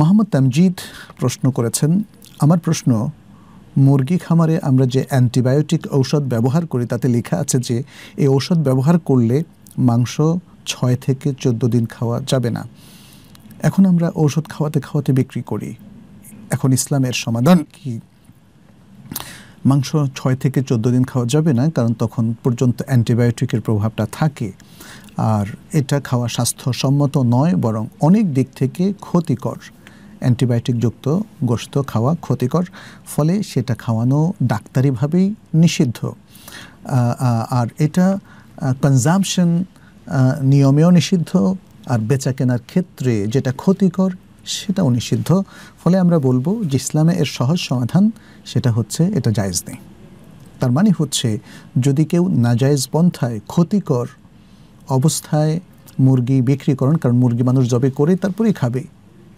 মোহাম্মদ তামজিদ প্রশ্ন করেছেন আমার প্রশ্ন মুরগি খামারে আমরা যে অ্যান্টিবায়োটিক ঔষধ ব্যবহার করি তাতে লেখা আছে যে এই ঔষধ ব্যবহার করলে মাংস ছয় থেকে চোদ্দ দিন খাওয়া যাবে না এখন আমরা ঔষধ খাওয়াতে খাওয়াতে বিক্রি করি এখন ইসলামের সমাধান কি মাংস ছয় থেকে চোদ্দ দিন খাওয়া যাবে না কারণ তখন পর্যন্ত অ্যান্টিবায়োটিকের প্রভাবটা থাকে আর এটা খাওয়া স্বাস্থ্যসম্মত নয় বরং অনেক দিক থেকে ক্ষতিকর অ্যান্টিবায়োটিকযুক্ত গোস্ত খাওয়া ক্ষতিকর ফলে সেটা খাওয়ানো ডাক্তারিভাবেই নিষিদ্ধ আর এটা কনজামশন নিয়মেও নিষিদ্ধ আর বেচা কেনার ক্ষেত্রে যেটা ক্ষতিকর সেটাও নিষিদ্ধ ফলে আমরা বলবো যে ইসলামে এর সহজ সমাধান সেটা হচ্ছে এটা জায়েজ নেই তার মানে হচ্ছে যদি কেউ নাজায়জ পন্থায় ক্ষতিকর অবস্থায় মুরগি বিক্রি করেন কারণ মুরগি মানুষ জবে করে তারপরেই খাবে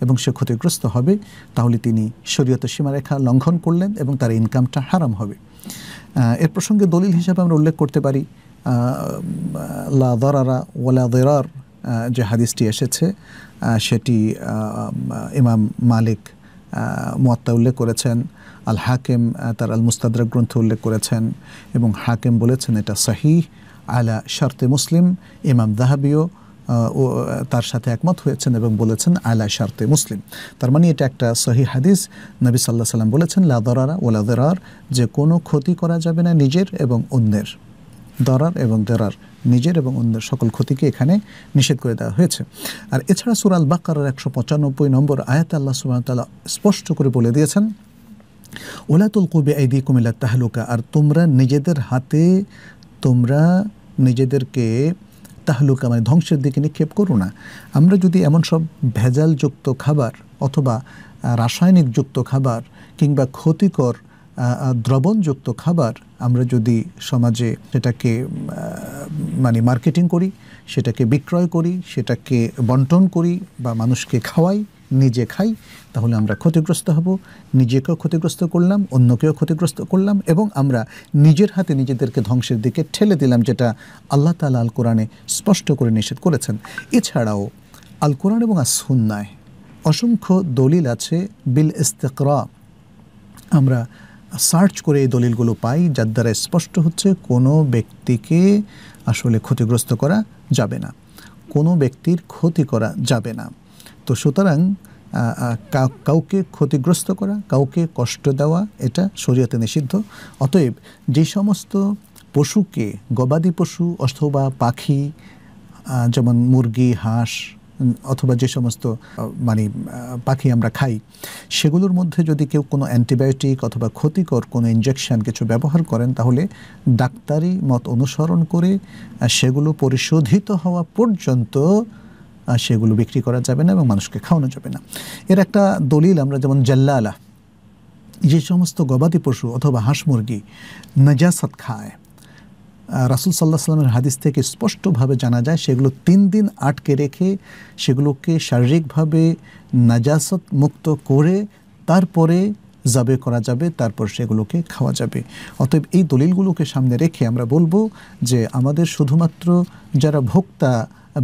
এবং সে ক্ষতিগ্রস্ত হবে তাহলে তিনি শরীয়ত সীমারেখা লঙ্ঘন করলেন এবং তার ইনকামটা হারাম হবে এর প্রসঙ্গে দলিল হিসাবে আমরা উল্লেখ করতে পারি লা দরারা ওলা দেরার যে হাদিসটি এসেছে সেটি ইমাম মালিক মত্তা উল্লেখ করেছেন আল হাকিম তার আল মুস্তাদ্রাক গ্রন্থ উল্লেখ করেছেন এবং হাকিম বলেছেন এটা সাহি আলা শর্তে মুসলিম ইমাম দাহাবিও ও তার সাথে একমত হয়েছেন এবং বলেছেন আলা শার্তে মুসলিম তার মানে এটা একটা সহি হাদিস নবী সাল্লাহ সাল্লাম বলেছেন ও ওলাদরার যে কোনো ক্ষতি করা যাবে না নিজের এবং অন্যের দরার এবং দেরার নিজের এবং অন্যের সকল ক্ষতিকে এখানে নিষেধ করে দেওয়া হয়েছে আর এছাড়া সুরাল বাক্কার একশো পঁচানব্বই নম্বর আয়াত আল্লাহ সুবাহতাল্লাহ স্পষ্ট করে বলে দিয়েছেন ওলাতুল কবি আইদি কুমিল্লা তাহলুকা আর তোমরা নিজেদের হাতে তোমরা নিজেদেরকে তাহলুকা মানে ধ্বংসের দিকে নিক্ষেপ করো না আমরা যদি এমন সব ভেজালযুক্ত খাবার অথবা রাসায়নিকযুক্ত খাবার কিংবা ক্ষতিকর দ্রবণযুক্ত খাবার আমরা যদি সমাজে সেটাকে মানে মার্কেটিং করি সেটাকে বিক্রয় করি সেটাকে বন্টন করি বা মানুষকে খাওয়াই নিজে খাই তাহলে আমরা ক্ষতিগ্রস্ত হব নিজেকেও ক্ষতিগ্রস্ত করলাম অন্যকেও ক্ষতিগ্রস্ত করলাম এবং আমরা নিজের হাতে নিজেদেরকে ধ্বংসের দিকে ঠেলে দিলাম যেটা আল্লাহ তাল আল কোরআনে স্পষ্ট করে নিষেধ করেছেন এছাড়াও আল কোরআন এবং আসুন্নায় অসংখ্য দলিল আছে বিল ইস্তেকরা আমরা সার্চ করে এই দলিলগুলো পাই যার দ্বারা স্পষ্ট হচ্ছে কোনো ব্যক্তিকে আসলে ক্ষতিগ্রস্ত করা যাবে না কোনো ব্যক্তির ক্ষতি করা যাবে না তো সুতরাং কাউকে ক্ষতিগ্রস্ত করা কাউকে কষ্ট দেওয়া এটা শরীয়তে নিষিদ্ধ অতএব যে সমস্ত পশুকে গবাদি পশু অথবা পাখি যেমন মুরগি হাঁস অথবা যে সমস্ত মানে পাখি আমরা খাই সেগুলোর মধ্যে যদি কেউ কোনো অ্যান্টিবায়োটিক অথবা ক্ষতিকর কোনো ইঞ্জেকশান কিছু ব্যবহার করেন তাহলে ডাক্তারি মত অনুসরণ করে সেগুলো পরিশোধিত হওয়া পর্যন্ত সেগুলো বিক্রি করা যাবে না এবং মানুষকে খাওয়ানো যাবে না এর একটা দলিল আমরা যেমন জাল্লালা যে সমস্ত গবাদি পশু অথবা হাঁস মুরগি নাজাসাত খায় রাসুল সাল্লাহ সাল্লামের হাদিস থেকে স্পষ্টভাবে জানা যায় সেগুলো তিন দিন আটকে রেখে সেগুলোকে শারীরিকভাবে নাজাসত মুক্ত করে তারপরে জাবে করা যাবে তারপর সেগুলোকে খাওয়া যাবে অতএব এই দলিলগুলোকে সামনে রেখে আমরা বলবো যে আমাদের শুধুমাত্র যারা ভোক্তা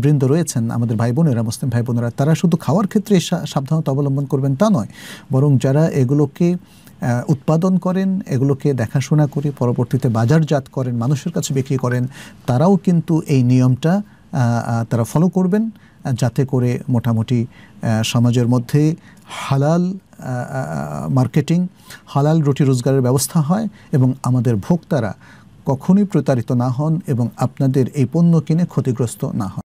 বৃন্দ রয়েছেন আমাদের ভাই বোনেরা মুসলিম ভাই বোনেরা তারা শুধু খাওয়ার ক্ষেত্রে সাবধানতা অবলম্বন করবেন তা নয় বরং যারা এগুলোকে উৎপাদন করেন এগুলোকে দেখাশোনা করে পরবর্তীতে বাজারজাত করেন মানুষের কাছে বিক্রি করেন তারাও কিন্তু এই নিয়মটা তারা ফলো করবেন যাতে করে মোটামুটি সমাজের মধ্যে হালাল মার্কেটিং হালাল রুটি রোজগারের ব্যবস্থা হয় এবং আমাদের ভোক্তারা কখনই প্রতারিত না হন এবং আপনাদের এই পণ্য কিনে ক্ষতিগ্রস্ত না হন